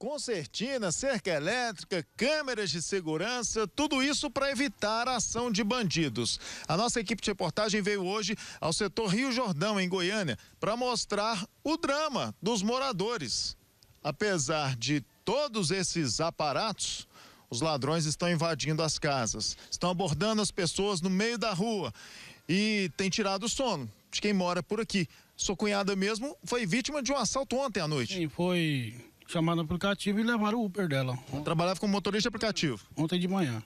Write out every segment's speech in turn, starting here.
concertina, cerca elétrica, câmeras de segurança, tudo isso para evitar a ação de bandidos. A nossa equipe de reportagem veio hoje ao setor Rio Jordão, em Goiânia, para mostrar o drama dos moradores. Apesar de todos esses aparatos, os ladrões estão invadindo as casas, estão abordando as pessoas no meio da rua e tem tirado o sono de quem mora por aqui. Sua cunhada mesmo foi vítima de um assalto ontem à noite. Sim, foi chamaram no aplicativo e levaram o Uber dela. Ela trabalhava como motorista aplicativo? Ontem de manhã,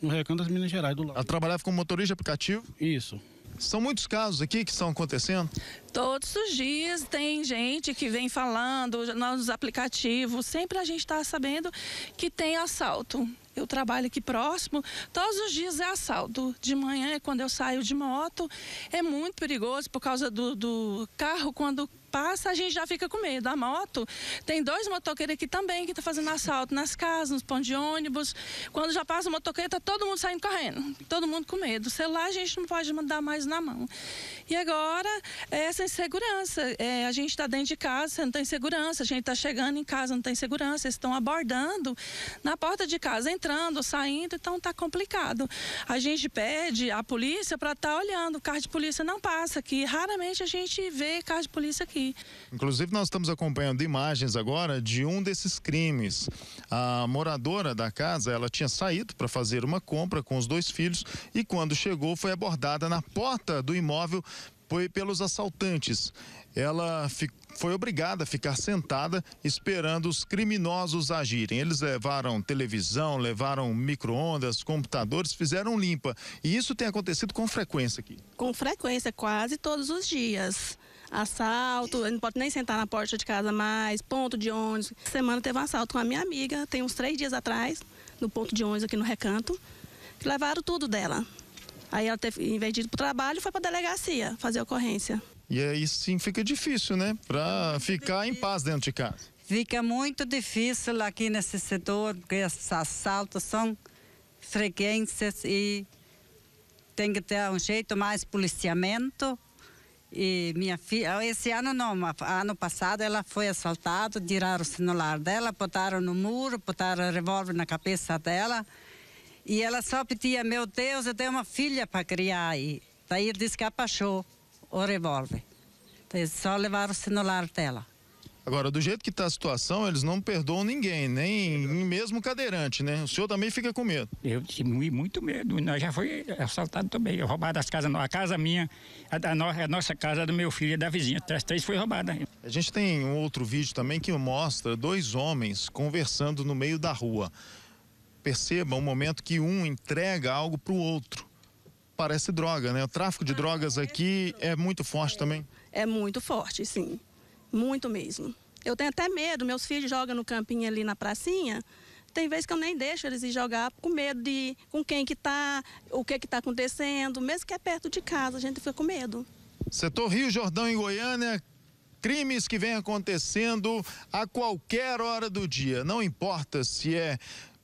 no Recanto das Minas Gerais, do lado. Ela trabalhava como motorista aplicativo? Isso. São muitos casos aqui que estão acontecendo? Todos os dias tem gente que vem falando nos aplicativos, sempre a gente está sabendo que tem assalto. Eu trabalho aqui próximo, todos os dias é assalto. De manhã, quando eu saio de moto, é muito perigoso por causa do, do carro. Quando passa, a gente já fica com medo. A moto, tem dois motoqueiros aqui também que estão tá fazendo assalto nas casas, nos pontos de ônibus. Quando já passa o motoqueiro, tá todo mundo saindo correndo, todo mundo com medo. O celular a gente não pode mandar mais na mão. E agora, essa essa insegurança. É, a gente está dentro de casa, não tem segurança. A gente está chegando em casa, não tem segurança. Eles estão abordando na porta de casa, entrando, saindo. Então está complicado. A gente pede a polícia para estar tá olhando. O carro de polícia não passa aqui. Raramente a gente vê carro de polícia aqui. Inclusive, nós estamos acompanhando imagens agora de um desses crimes. A moradora da casa, ela tinha saído para fazer uma compra com os dois filhos e quando chegou foi abordada na porta do imóvel foi pelos assaltantes. Ela foi obrigada a ficar sentada esperando os criminosos agirem. Eles levaram televisão, levaram micro-ondas, computadores, fizeram limpa. E isso tem acontecido com frequência aqui? Com frequência, quase todos os dias assalto, não pode nem sentar na porta de casa mais, ponto de ônibus. Semana teve um assalto com a minha amiga, tem uns três dias atrás, no ponto de ônibus aqui no Recanto, levaram tudo dela. Aí ela teve, em vez de ir para o trabalho, foi para a delegacia fazer a ocorrência. E aí é sim fica difícil, né? Para ficar em paz dentro de casa. Fica muito difícil aqui nesse setor, porque esses assaltos são frequentes e tem que ter um jeito mais policiamento. E minha filha, esse ano não, ano passado ela foi assaltada, tiraram o celular dela, botaram no muro, botaram revólver na cabeça dela. E ela só pedia, meu Deus, eu tenho uma filha para criar aí. Daí ele disse que apaixou o revólver. Então, só levaram o celular dela. Agora, do jeito que está a situação, eles não perdoam ninguém, nem mesmo cadeirante, né? O senhor também fica com medo. Eu tive muito medo. Nós já foi assaltado também, roubado as casas. A casa minha, a, da no, a nossa casa, do meu filho, e da vizinha. As três foi roubada. A gente tem um outro vídeo também que mostra dois homens conversando no meio da rua. Perceba o é um momento que um entrega algo para o outro. Parece droga, né? O tráfico de ah, drogas é aqui é muito forte é, também. É muito forte, sim. Muito mesmo. Eu tenho até medo, meus filhos jogam no campinho ali na pracinha. Tem vezes que eu nem deixo eles ir jogar com medo de com quem que tá, o que que tá acontecendo, mesmo que é perto de casa, a gente fica com medo. Setor Rio Jordão em Goiânia, crimes que vêm acontecendo a qualquer hora do dia. Não importa se é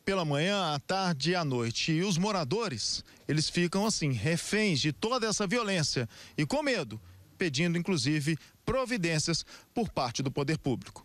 pela manhã, à tarde e à noite. E os moradores, eles ficam assim, reféns de toda essa violência e com medo, pedindo inclusive providências por parte do poder público.